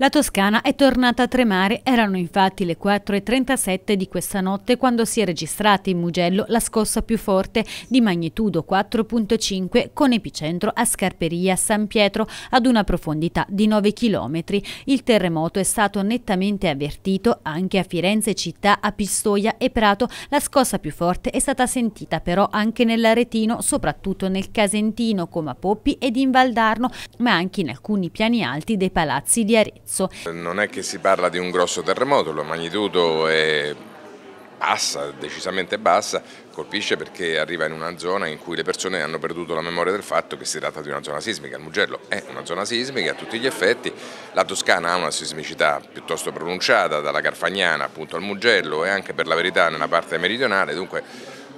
La Toscana è tornata a tremare, erano infatti le 4.37 di questa notte quando si è registrata in Mugello la scossa più forte di magnitudo 4.5 con epicentro a Scarperia San Pietro ad una profondità di 9 km. Il terremoto è stato nettamente avvertito anche a Firenze città, a Pistoia e Prato. La scossa più forte è stata sentita però anche nell'Aretino, soprattutto nel Casentino come a Poppi ed in Valdarno, ma anche in alcuni piani alti dei palazzi di Arezzo. Abruzzo. Non è che si parla di un grosso terremoto, la magnitudo è bassa, decisamente bassa, colpisce perché arriva in una zona in cui le persone hanno perduto la memoria del fatto che si tratta di una zona sismica. Il Mugello è una zona sismica a tutti gli effetti, la Toscana ha una sismicità piuttosto pronunciata, dalla Carfagnana appunto al Mugello e anche per la verità nella parte meridionale, dunque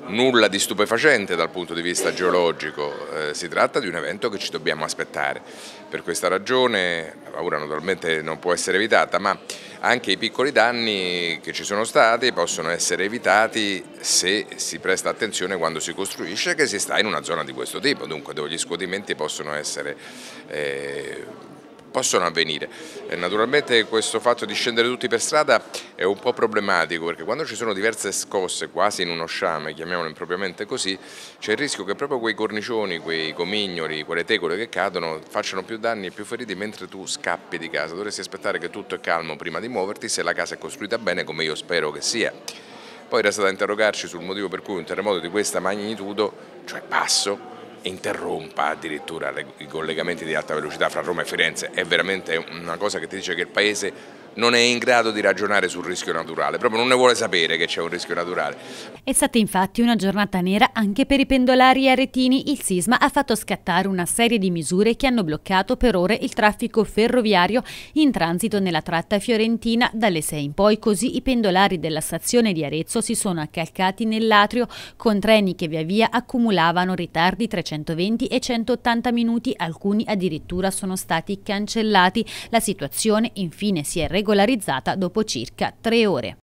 nulla di stupefacente dal punto di vista geologico, eh, si tratta di un evento che ci dobbiamo aspettare. Per questa ragione la paura naturalmente non può essere evitata, ma anche i piccoli danni che ci sono stati possono essere evitati se si presta attenzione quando si costruisce che si sta in una zona di questo tipo, dunque dove gli scuotimenti possono essere... Eh, possono avvenire. E eh, Naturalmente questo fatto di scendere tutti per strada è un po' problematico perché quando ci sono diverse scosse, quasi in uno sciame, chiamiamolo impropriamente così, c'è il rischio che proprio quei cornicioni, quei comignoli, quelle tegole che cadono facciano più danni e più feriti mentre tu scappi di casa. Dovresti aspettare che tutto è calmo prima di muoverti se la casa è costruita bene come io spero che sia. Poi resta da interrogarci sul motivo per cui un terremoto di questa magnitudo, cioè basso, interrompa addirittura i collegamenti di alta velocità fra Roma e Firenze è veramente una cosa che ti dice che il Paese non è in grado di ragionare sul rischio naturale, proprio non ne vuole sapere che c'è un rischio naturale. È stata infatti una giornata nera anche per i pendolari aretini. Il sisma ha fatto scattare una serie di misure che hanno bloccato per ore il traffico ferroviario in transito nella tratta fiorentina dalle 6 in poi, così i pendolari della stazione di Arezzo si sono accalcati nell'atrio con treni che via via accumulavano ritardi 320 e 180 minuti, alcuni addirittura sono stati cancellati. La situazione infine si è regolata regolarizzata dopo circa tre ore.